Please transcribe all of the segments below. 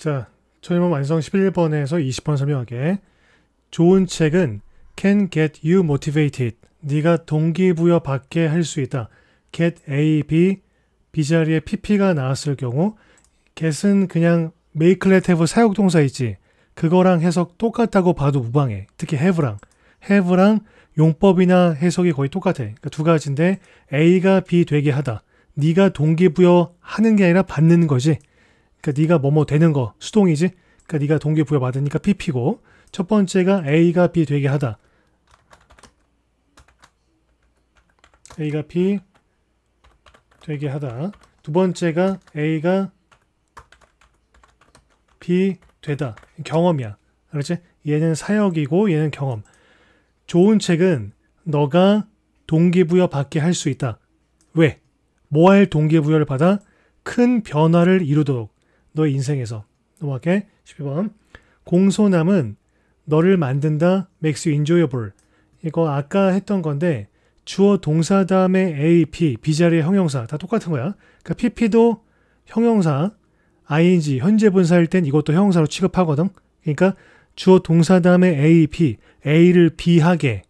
자, 천일문 완성 11번에서 20번 설명하게. 좋은 책은 can get you motivated. 네가 동기부여 받게 할 수 있다. get A, B, B 자리에 PP가 나왔을 경우 get은 그냥 make, let, have 사역동사 이지 그거랑 해석 똑같다고 봐도 무방해. 특히 have랑. have랑 용법이나 해석이 거의 똑같아. 그러니까 두 가지인데 A가 B 되게 하다. 네가 동기부여 하는 게 아니라 받는 거지. 그러니까 네가 뭐뭐 되는 거 수동이지. 그러니까 네가 동기부여 받으니까 PP고 첫 번째가 A가 B 되게 하다. A가 B 되게 하다. 두 번째가 A가 B 되다. 경험이야. 그렇지? 얘는 사역이고 얘는 경험. 좋은 책은 너가 동기부여 받게 할 수 있다. 왜? 뭐 할 동기부여를 받아? 큰 변화를 이루도록. 너의 인생에서 넘어갈게. 12번. 공손함은 너를 만든다. makes you enjoyable. 이거 아까 했던 건데 주어 동사 다음에 A, P, 비자리의 형용사 다 똑같은 거야. 그러니까 PP도 형용사, ING 현재 분사일 땐 이것도 형용사로 취급하거든. 그러니까 주어 동사 다음에 A, P, A를 비하게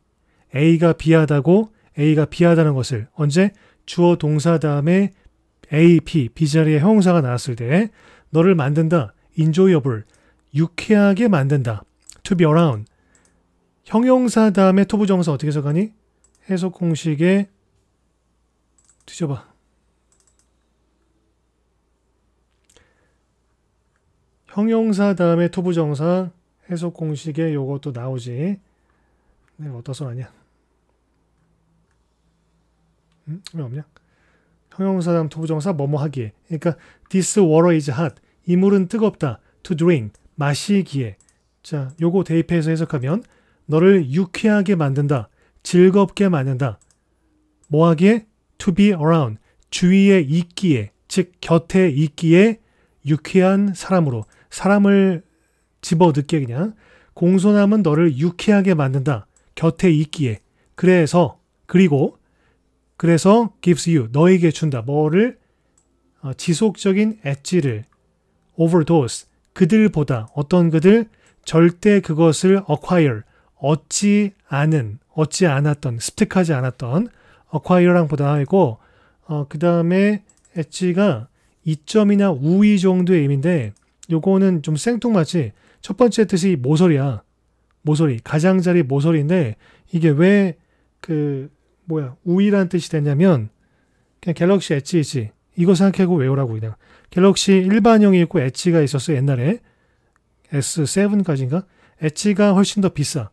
A가 비하다고 A가 비하다는 것을 언제 주어 동사 다음에 A, P, 비자리의 형용사가 나왔을 때 너를 만든다. enjoyable. 유쾌하게 만든다. to be around. 형용사 다음에 토부정사 어떻게 해석하니? 해석 공식에 뒤져봐. 형용사 다음에 토부정사 해석 공식에 요것도 나오지. 네, 어떠서 아니야? 음? 왜 없냐? 형용사 다음 투부정사 뭐뭐 하기에 그러니까 this water is hot 이 물은 뜨겁다 to drink 마시기에 자 요거 대입해서 해석하면 너를 유쾌하게 만든다 즐겁게 만든다 뭐 하기에 to be around 주위에 있기에 즉 곁에 있기에 유쾌한 사람으로 사람을 집어넣게 그냥 공손함은 너를 유쾌하게 만든다 곁에 있기에 그래서 그리고 그래서 gives you 너에게 준다. 뭐를 어, 지속적인 엣지를 overdose 그들보다 어떤 그들 절대 그것을 acquire 얻지 않은 얻지 않았던 습득하지 않았던 acquire랑 보다하고 어, 그 다음에 엣지가 2점이나 우위 정도의 의미인데 요거는 좀 생뚱맞지 첫 번째 뜻이 모서리야 모서리 가장자리 모서리인데 이게 왜그 뭐야 우이라는 뜻이 되냐면 그냥 갤럭시 엣지지 이거 생각하고 외우라고 그냥 갤럭시 일반형이 있고 엣지가 있었어 옛날에 S7까지인가 엣지가 훨씬 더 비싸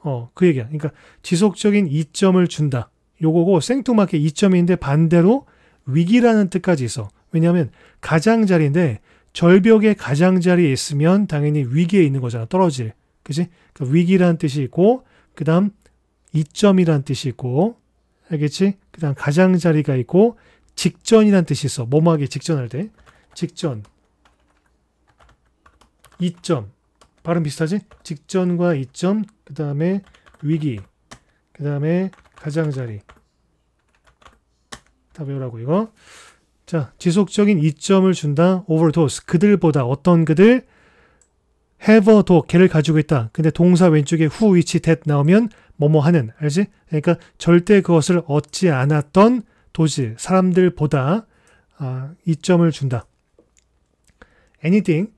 어그 얘기야 그러니까 지속적인 이점을 준다 요거고 생뚱맞게 이점인데 반대로 위기라는 뜻까지 있어 왜냐하면 가장자리인데 절벽의 가장자리에 있으면 당연히 위기에 있는 거잖아 떨어질 그지 그러니까 위기라는 뜻이 있고 그 다음 이점이란 뜻이 있고 알겠지? 그 다음 가장자리가 있고 직전이란 뜻이 있어. 뭐뭐하게 직전할 때. 직전. 이점. 발음 비슷하지? 직전과 이점. 그 다음에 위기. 그 다음에 가장자리. 다 외우라고 이거. 자, 지속적인 이점을 준다. overdose. 그들보다 어떤 그들? have a dog. 걔를 가지고 있다. 근데 동사 왼쪽에 who, which, that 나오면 뭐뭐 하는 알지? 그러니까 절대 그것을 얻지 않았던 도시 사람들보다 아, 이점을 준다. anything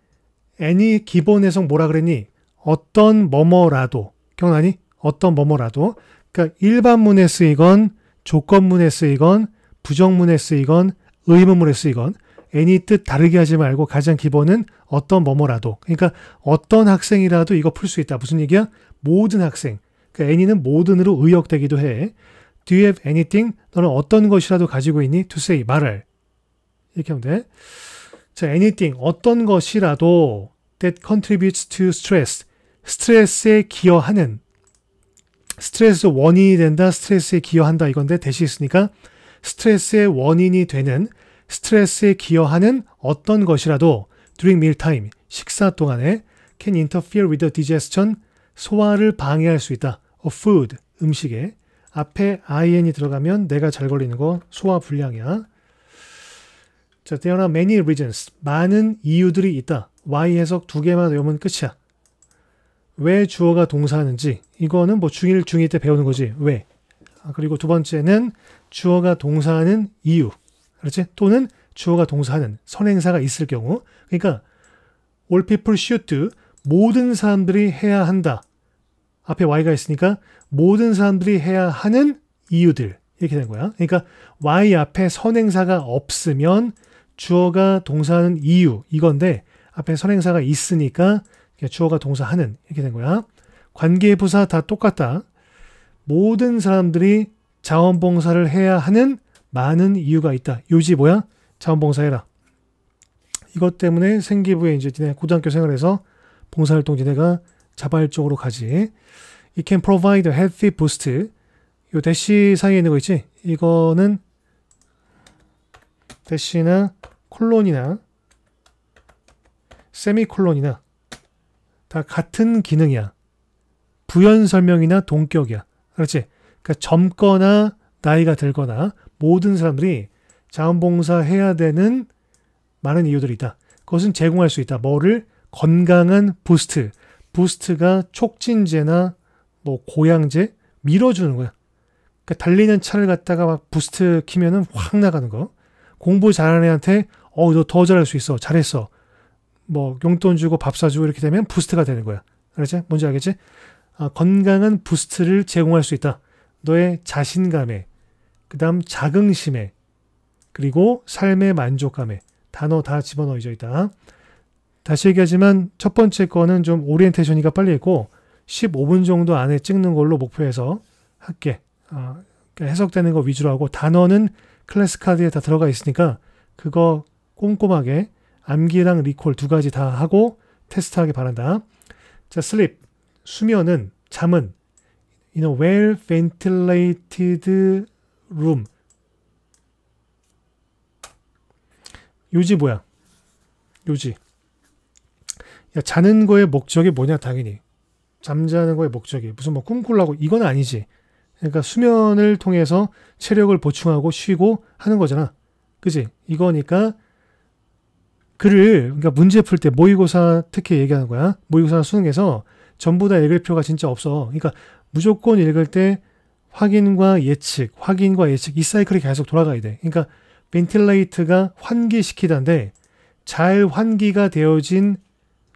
any 기본 에서 뭐라 그랬니? 어떤 뭐뭐라도 기억나니? 어떤 뭐뭐라도 그러니까 일반문에 쓰이건 조건문에 쓰이건 부정문에 쓰이건 의문문에 쓰이건 any 뜻 다르게 하지 말고 가장 기본은 어떤 뭐뭐라도 그러니까 어떤 학생이라도 이거 풀 수 있다 무슨 얘기야? 모든 학생 그 any는 모든으로 의역되기도 해. Do you have anything? 너는 어떤 것이라도 가지고 있니? To say, 말을. 이렇게 하면 돼. 자, anything, 어떤 것이라도 that contributes to stress. 스트레스에 기여하는. 스트레스 원인이 된다, 스트레스에 기여한다 이건데 대시 있으니까 스트레스의 원인이 되는 스트레스에 기여하는 어떤 것이라도 during meal time 식사 동안에 can interfere with the digestion 소화를 방해할 수 있다. of food, 음식에. 앞에 in이 들어가면 내가 잘 걸리는 거 소화 불량이야. 자, there are many reasons. 많은 이유들이 있다. y 해석 두 개만 외우면 끝이야. 왜 주어가 동사하는지 이거는 뭐 중1, 중2 때 배우는 거지. 왜? 아, 그리고 두 번째는 주어가 동사하는 이유. 그렇지? 또는 주어가 동사하는 선행사가 있을 경우. 그러니까 all people should 모든 사람들이 해야 한다. 앞에 Y가 있으니까 모든 사람들이 해야 하는 이유들 이렇게 된 거야. 그러니까 Y 앞에 선행사가 없으면 주어가 동사하는 이유 이건데 앞에 선행사가 있으니까 주어가 동사하는 이렇게 된 거야. 관계부사 다 똑같다. 모든 사람들이 자원봉사를 해야 하는 많은 이유가 있다. 요지 뭐야? 자원봉사해라. 이것 때문에 생기부에 이제 고등학교 생활에서 봉사활동 지내가 자발적으로 가지. It can provide a healthy boost. 요 대시 사이에 있는 거 있지? 이거는 대시나 콜론이나 세미콜론이나 다 같은 기능이야. 부연 설명이나 동격이야. 그렇지? 그러니까 젊거나 나이가 들거나 모든 사람들이 자원봉사 해야 되는 많은 이유들이 있다. 그것은 제공할 수 있다. 뭐를? 건강한 부스트, 부스트가 촉진제나 뭐 고양제 밀어주는 거야. 그러니까 달리는 차를 갖다가 막 부스트 키면은 확 나가는 거. 공부 잘하는 애한테 어너 더 잘할 수 있어 잘했어. 뭐 용돈 주고 밥 사주고 이렇게 되면 부스트가 되는 거야. 알겠지? 뭔지 알겠지? 아, 건강한 부스트를 제공할 수 있다. 너의 자신감에, 그 다음 자긍심에, 그리고 삶의 만족감에 단어 다 집어넣어져 있다. 다시 얘기하지만 첫 번째 거는 좀 오리엔테이션이가 빨리 있고 15분 정도 안에 찍는 걸로 목표해서 할게. 어, 그러니까 해석되는 거 위주로 하고 단어는 클래스 카드에 다 들어가 있으니까 그거 꼼꼼하게 암기랑 리콜 두 가지 다 하고 테스트하기 바란다. 자, s l 수면은 잠은 in a well ventilated room 요지 뭐야? 요지 야, 자는 거의 목적이 뭐냐, 당연히. 잠자는 거의 목적이. 무슨 뭐 꿈꾸려고. 이건 아니지. 그러니까 수면을 통해서 체력을 보충하고 쉬고 하는 거잖아. 그지? 이거니까 글을, 그러니까 문제 풀 때 모의고사 특히 얘기하는 거야. 모의고사 수능에서 전부 다 읽을 필요가 진짜 없어. 그러니까 무조건 읽을 때 확인과 예측, 확인과 예측, 이 사이클이 계속 돌아가야 돼. 그러니까 벤틸레이트가 환기시키다인데 잘 환기가 되어진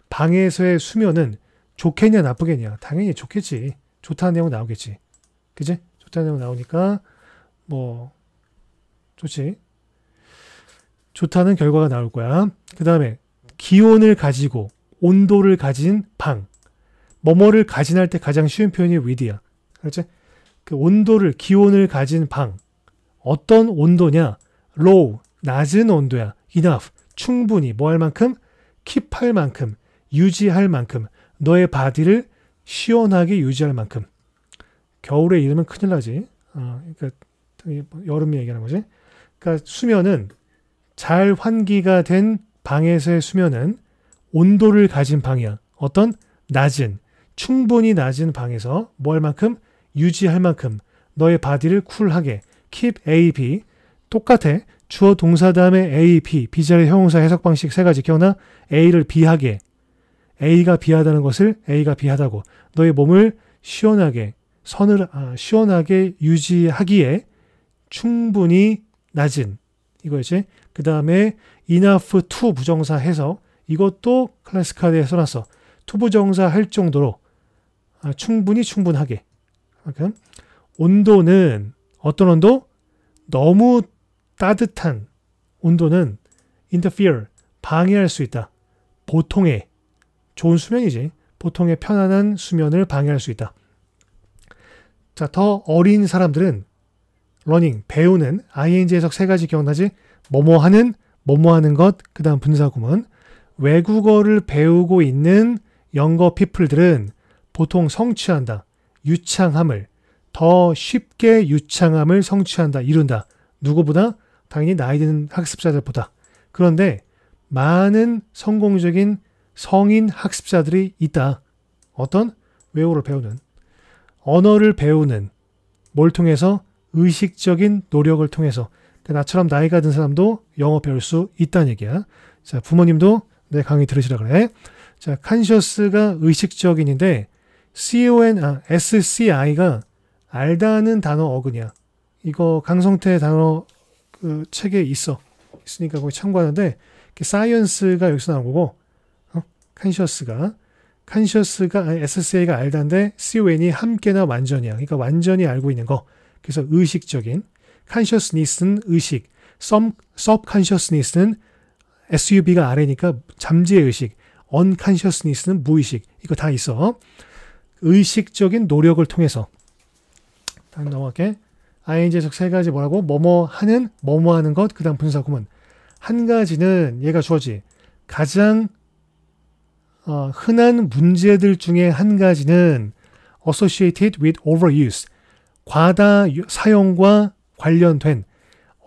방에서의 수면은 좋겠냐 나쁘겠냐 당연히 좋겠지 좋다는 내용 나오겠지 그지 좋다는 내용 나오니까 뭐 좋지 좋다는 결과가 나올 거야 그 다음에 기온을 가지고 온도를 가진 방 뭐뭐를 가진할 때 가장 쉬운 표현이 위 i 야 그렇지 그 온도를 기온을 가진 방 어떤 온도냐 low 낮은 온도야 enough 충분히 뭐 할 만큼 킵할 만큼 유지할 만큼 너의 바디를 시원하게 유지할 만큼 겨울에 이러면 큰일 나지. 어, 그러니까 뭐 여름 얘기하는 거지. 그러니까 수면은 잘 환기가 된 방에서의 수면은 온도를 가진 방이 어떤 낮은 충분히 낮은 방에서 뭘 뭐 만큼 유지할 만큼 너의 바디를 쿨하게 keep A, B 똑같아 주어 동사 다음에 A, B 비자리 형용사 해석 방식 세 가지 기억나? A를 B하게 A가 비하다는 것을 A가 비하다고 너의 몸을 시원하게 선을 아, 시원하게 유지하기에 충분히 낮은 이거였지. 그 다음에 enough to 부정사 해서 이것도 클래스 카드에 써놨어. t 부정사 할 정도로 아, 충분히 충분하게. 그러 온도는 어떤 온도? 너무 따뜻한 온도는 interfere 방해할 수 있다. 보통의 좋은 수면이지 보통의 편안한 수면을 방해할 수 있다. 자, 더 어린 사람들은 러닝, 배우는, ing 해석 세 가지 기억나지? 뭐뭐 하는, 뭐뭐 하는 것, 그 다음 분사구문. 외국어를 배우고 있는 영거 피플들은 보통 성취한다, 유창함을, 더 쉽게 유창함을 성취한다, 이룬다. 누구보다? 당연히 나이 드는 학습자들보다. 그런데 많은 성공적인 성인 학습자들이 있다. 어떤 외우를 배우는 언어를 배우는 뭘 통해서 의식적인 노력을 통해서 나처럼 나이가 든 사람도 영어 배울 수 있다는 얘기야. 자 부모님도 내 강의 들으시라 그래. 자 c o n 가 의식적인인데 con 아 sci가 알다는 단어 어근이야. 이거 강성태 단어 그 책에 있어 있으니까 거기 참고하는데 사이언스가 여기서 나온 거고 칸셔스가 칸셔스가 SCA가 알다인데 CON이 함께나 완전히야 그러니까 완전히 알고 있는 거. 그래서 의식적인 칸셔스니스는 의식, 썸 섭칸셔스니스는 SUB가 아래니까 잠재 의식, 언칸셔스니스는 무의식. 이거 다 있어. 의식적인 노력을 통해서 다음 넘어갈게. ING에서 세 가지 뭐라고? 뭐뭐 하는, 뭐뭐 하는 것, 그 다음 분석 구문. 한 가지는 얘가 주어지. 가장 어, 흔한 문제들 중에 한 가지는 associated with overuse, 과다 사용과 관련된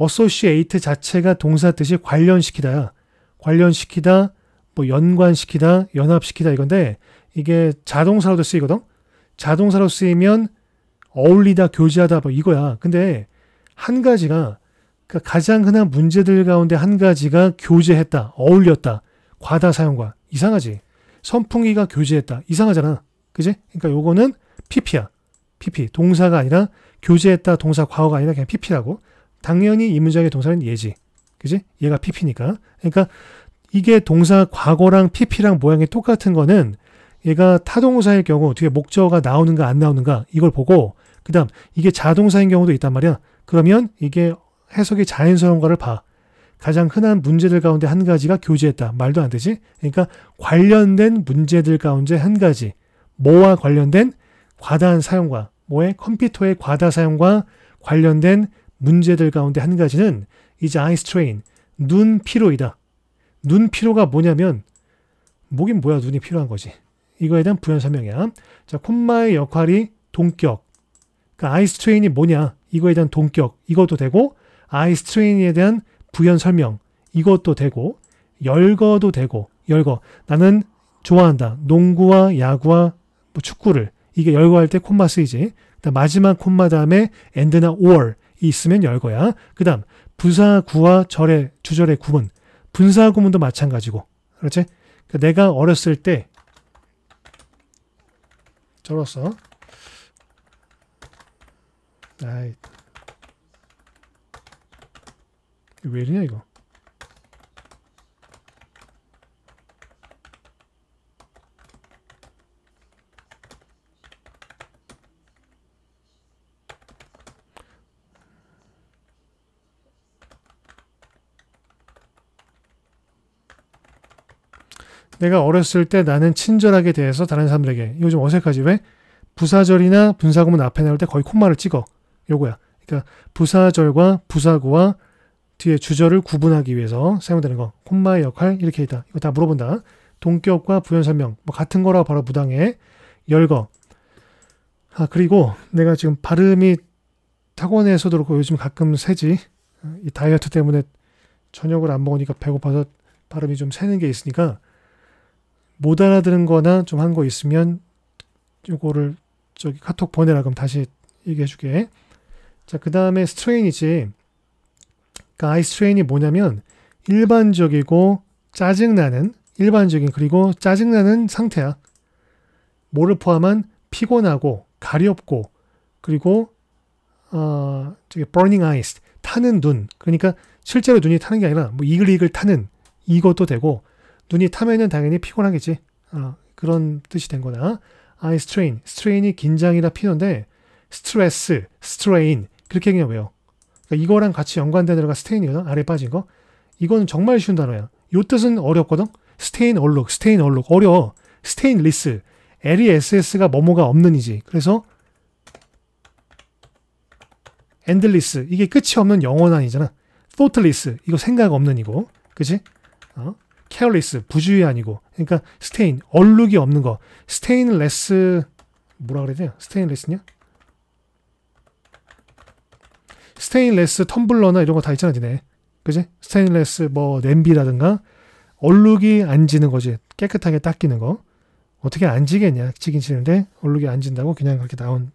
associate 자체가 동사 뜻이 관련시키다 관련시키다, 뭐 연관시키다, 연합시키다 이건데 이게 자동사로도 쓰이거든. 자동사로 쓰이면 어울리다, 교제하다 뭐 이거야. 근데 한 가지가 그 가장 흔한 문제들 가운데 한 가지가 교제했다, 어울렸다, 과다 사용과 이상하지. 선풍기가 교제했다. 이상하잖아. 그지? 그러니까 요거는 PP야. PP. 동사가 아니라 교제했다 동사 과거가 아니라 그냥 PP라고. 당연히 이 문장의 동사는 예지. 그지? 얘가 PP니까. 그러니까 이게 동사 과거랑 PP랑 모양이 똑같은 거는 얘가 타동사일 경우 뒤에 목적어가 나오는가 안 나오는가 이걸 보고 그다음 이게 자동사인 경우도 있단 말이야. 그러면 이게 해석이 자연스러운 거를 봐. 가장 흔한 문제들 가운데 한 가지가 교제했다. 말도 안 되지? 그러니까 관련된 문제들 가운데 한 가지. 뭐와 관련된 과다한 사용과 뭐의 컴퓨터의 과다 사용과 관련된 문제들 가운데 한 가지는 이제 아이 스트레인, 눈 피로이다. 눈 피로가 뭐냐면 뭐긴 뭐야 눈이 필요한 거지. 이거에 대한 부연 설명이야. 자, 콤마의 역할이 동격. 그러니까 아이 스트레인이 뭐냐? 이거에 대한 동격. 이것도 되고 아이 스트레인에 대한 부연 설명 이것도 되고 열거도 되고 열거 나는 좋아한다 농구와 야구와 뭐 축구를 이게 열거할 때 콤마 쓰이지 그다음 마지막 콤마 다음에 엔드나 or 있으면 열거야 그다음 부사 구와 절의 주절의 구문 분사 구문도 마찬가지고 그렇지 그러니까 내가 어렸을 때 저로서 아이 왜 이러냐 이거 내가 어렸을 때 나는 친절하게 대해서 다른 사람들에게 이거 좀 어색하지 왜? 부사절이나 분사구문 앞에 나올 때 거의 콤마를 찍어 요거야 그러니까 부사절과 부사구와 뒤에 주절을 구분하기 위해서 사용되는 거 콤마의 역할 이렇게 있다. 이거 다 물어본다. 동격과 부연설명 뭐 같은 거라 바로 무당의 열거 아 그리고 내가 지금 발음이 타원에서도 그렇고 요즘 가끔 새지 이 다이어트 때문에 저녁을 안 먹으니까 배고파서 발음이 좀 새는 게 있으니까 못 알아들은 거나 좀 한 거 있으면 요거를 저기 카톡 보내라 그럼 다시 얘기해 주게 자 그 다음에 스트레인이지 그러니까 아이스트레인이 뭐냐면 일반적이고 짜증나는 일반적인 그리고 짜증나는 상태야. 뭐를 포함한 피곤하고 가렵고 그리고 어, 저기 burning eyes 타는 눈 그러니까 실제로 눈이 타는 게 아니라 뭐 이글이글 타는 이것도 되고 눈이 타면은 당연히 피곤하겠지 어, 그런 뜻이 된 거다 아이스 트레인 스트레인이긴장이나 피는데 스트레스 스트레인 그렇게 그냥 외워 그러니까 이거랑 같이 연관된 단어가 스테인이거든. 아래 빠진 거. 이거는 정말 쉬운 단어야. 요 뜻은 어렵거든. 스테인 얼룩, 스테인 얼룩 어려 스테인 리스. L이 e SS가 뭐뭐가 없는이지. 그래서 엔들리스 이게 끝이 없는 영원한이잖아. thoughtless 이거 생각 없는 이고. 그지 어? careless 부주의아니고 그러니까 스테인 얼룩이 없는 거. 스테인레스 뭐라 그래야 돼요? 스테인레스냐? 스테인레스 텀블러나 이런 거 다 있잖아, 니네. 그지? 스테인레스 뭐 냄비라든가 얼룩이 안 지는 거지. 깨끗하게 닦이는 거. 어떻게 안 지겠냐. 지긴 지는데 얼룩이 안 진다고 그냥 그렇게 나온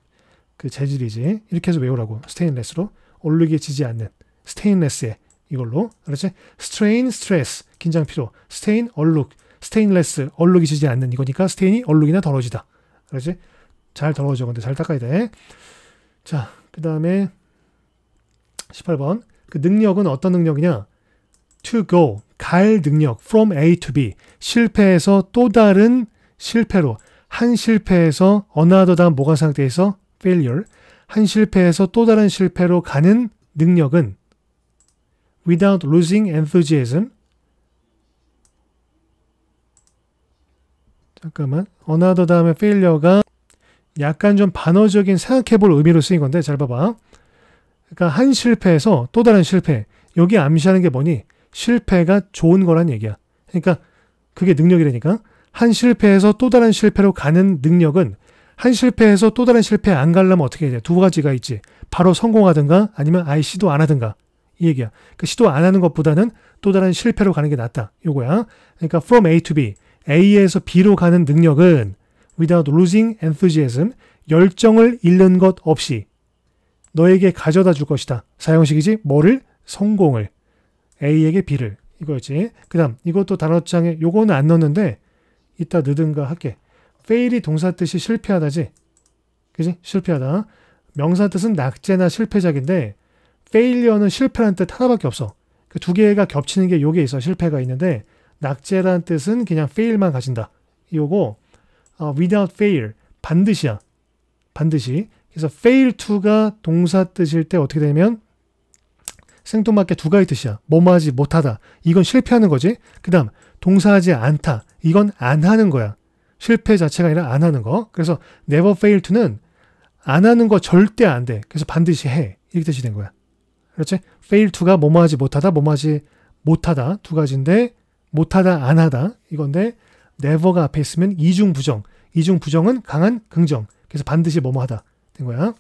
그 재질이지. 이렇게 해서 외우라고. 스테인레스로. 얼룩이 지지 않는 스테인레스에 이걸로. 알았지? 스트레인, 스트레스. 긴장 피로. 스테인, 얼룩. 스테인레스. 얼룩이 지지 않는 이거니까 스테인이 얼룩이나 덜어지다 알았지? 잘덜어져 근데 잘 닦아야 돼. 자, 그 다음에 18번. 그 능력은 어떤 능력이냐? to go, 갈 능력, from A to B. 실패에서 또 다른 실패로. 한 실패에서 another 다음 모관 상태에서 failure. 한 실패에서 또 다른 실패로 가는 능력은 without losing enthusiasm. 잠깐만. another 다음에 failure가 약간 좀 반어적인 생각해볼 의미로 쓰인 건데 잘 봐봐. 그러니까 한 실패에서 또 다른 실패. 여기 암시하는 게 뭐니? 실패가 좋은 거란 얘기야. 그러니까 그게 능력이라니까. 한 실패에서 또 다른 실패로 가는 능력은 한 실패에서 또 다른 실패 안 가려면 어떻게 해야 돼? 두 가지가 있지. 바로 성공하든가 아니면 아예 시도 안 하든가. 이 얘기야. 그러 그러니까 시도 안 하는 것보다는 또 다른 실패로 가는 게 낫다. 요거야. 그러니까 from A to B. A에서 B로 가는 능력은 without losing enthusiasm. 열정을 잃는 것 없이 너에게 가져다 줄 것이다. 사용식이지 뭐를? 성공을. A에게 B를. 이거였지. 그 다음 이것도 단어장에 요거는 안 넣었는데 이따 넣든가 할게. fail이 동사 뜻이 실패하다지. 그지? 실패하다. 명사 뜻은 낙제나 실패작인데 failure는 실패란뜻 하나밖에 없어. 그 두 개가 겹치는 게 요게 있어. 실패가 있는데 낙제란 뜻은 그냥 fail만 가진다. 요거 어, without fail 반드시야. 반드시 그래서 fail to가 동사 뜻일 때 어떻게 되면 생뚱맞게 두 가지 뜻이야. 뭐뭐하지 못하다. 이건 실패하는 거지. 그 다음 동사하지 않다. 이건 안 하는 거야. 실패 자체가 아니라 안 하는 거. 그래서 never fail to는 안 하는 거 절대 안 돼. 그래서 반드시 해. 이렇게 뜻이 된 거야. 그렇지? fail to가 뭐뭐하지 못하다, 뭐뭐하지 못하다 두 가지인데 못하다, 안 하다 이건데 never가 앞에 있으면 이중 부정. 이중 부정은 강한 긍정. 그래서 반드시 뭐뭐하다. 된 거야.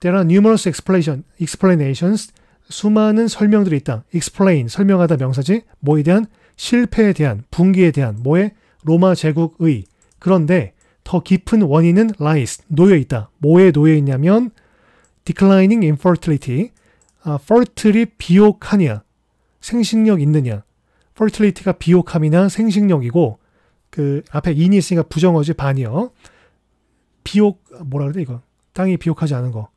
There are numerous explanation, explanations. 수많은 설명들이 있다. explain, 설명하다 명사지. 뭐에 대한? 실패에 대한, 붕괴에 대한, 뭐에? 로마 제국의. 그런데 더 깊은 원인은 lies, 놓여 있다. 뭐에 놓여 있냐면 declining infertility, 아, fertil이 비옥하냐, 생식력 있느냐. fertility가 비옥함이나 생식력이고 그 앞에 인이 있으니까 부정어지 반이요. 비옥 뭐라 그래 이거 땅이 비옥하지 않은 거.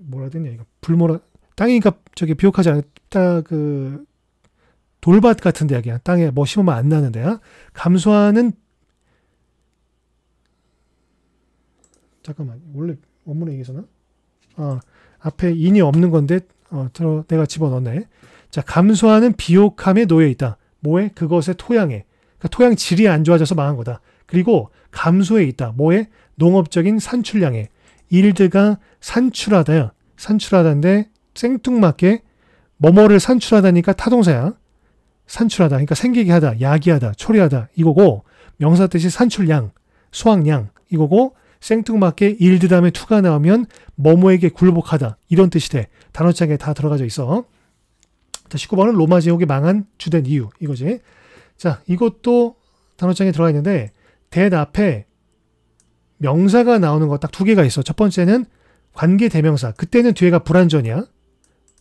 뭐라 되냐 이거 불모라 땅이니까 그러니까 저기 비옥하지 않다 그 돌밭 같은 데야 그냥 땅에 뭐 심으면 안 나는 데야 감소하는 잠깐만 원래 원문에 얘기잖아 어, 앞에 인이 없는 건데 어, 들어 내가 집어넣네 자 감소하는 비옥함에 놓여 있다 뭐에 그것의 토양에 그러니까 토양 질이 안 좋아져서 망한 거다 그리고 감소해 있다 뭐에 농업적인 산출량에 일드가 산출하다 산출하다인데 생뚱맞게 뭐뭐를 산출하다니까 타동사야. 산출하다 그러니까 생기게 하다, 야기하다, 초래하다 이거고 명사 뜻이 산출량, 수확량 이거고 생뚱맞게 일드 다음에 투가 나오면 뭐뭐에게 굴복하다 이런 뜻이 돼. 단어장에 다 들어가져 있어. 자 19번은 로마 제국이 망한 주된 이유 이거지. 자 이것도 단어장에 들어가 있는데 대답에 명사가 나오는 거 딱 두 개가 있어. 첫 번째는 관계 대명사. 그때는 뒤에가 불완전이야.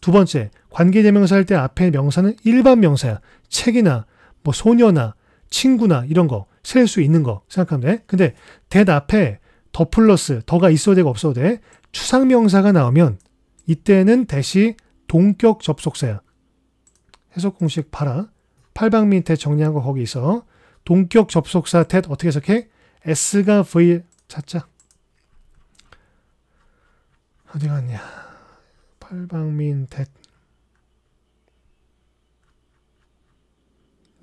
두 번째, 관계 대명사 할 때 앞에 명사는 일반 명사야. 책이나 뭐 소녀나 친구나 이런 거 셀 수 있는 거 생각하면 돼. 근데 대 앞에 더 플러스 더가 있어야 되고 없어도 돼. 추상 명사가 나오면 이때는 대시 동격 접속사야. 해석 공식 봐라. 팔방 밑에 정리한 거 거기 있어. 동격 접속사 대 어떻게 해석해? S가 V 찾자. 어디 갔냐? 팔방민 댓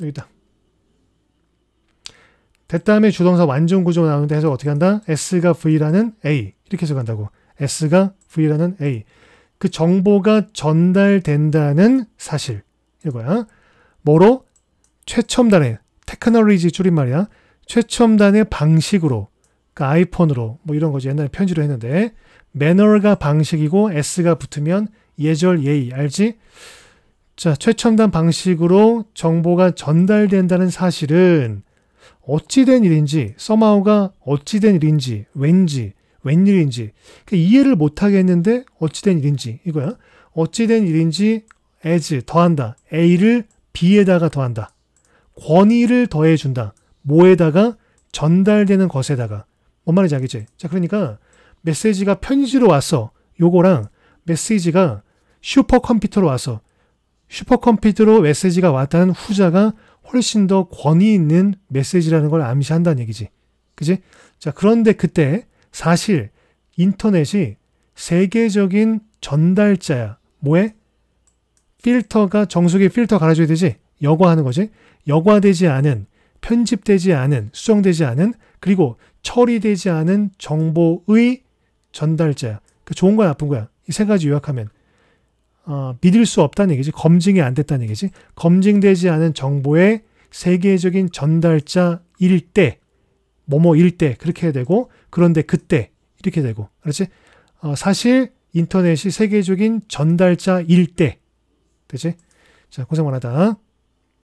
여기다. 됐다음에 주동사 완전 구조 나오는데 해석 어떻게 한다? S가 V라는 A 이렇게 해석한다고. S가 V라는 A. 그 정보가 전달된다는 사실 이거야. 뭐로? 최첨단의 테크놀로지 줄임말이야. 최첨단의 방식으로 그러니까 아이폰으로 뭐 이런 거지 옛날에 편지로 했는데 매너가 방식이고 S가 붙으면 예절 예의 알지? 자 최첨단 방식으로 정보가 전달된다는 사실은 어찌된 일인지 서마우가 어찌된 일인지 왠지 웬일인지 그러니까 이해를 못하겠는데 어찌된 일인지 이거야 어찌된 일인지 as 더한다 a를 b에다가 더한다 권위를 더해준다 뭐에다가 전달되는 것에다가 뭔 말인지 알겠지? 자, 그러니까 메시지가 편지로 와서 요거랑 메시지가 슈퍼컴퓨터로 와서 슈퍼컴퓨터로 메시지가 왔다는 후자가 훨씬 더 권위 있는 메시지라는 걸 암시한다는 얘기지. 그지? 자, 그런데 그때 사실 인터넷이 세계적인 전달자야. 뭐에? 필터가, 정수기 필터 갈아줘야 되지? 여과하는 거지? 여과되지 않은, 편집되지 않은, 수정되지 않은 그리고 처리되지 않은 정보의 전달자그 좋은 거야, 나쁜 거야. 이 세 가지 요약하면 어, 믿을 수 없다는 얘기지. 검증이 안 됐다는 얘기지. 검증되지 않은 정보의 세계적인 전달자일 때, 뭐뭐일 때 그렇게 해야 되고 그런데 그때 이렇게 되고 그렇지? 어, 사실 인터넷이 세계적인 전달자일 때, 그렇지? 자 고생 많았다.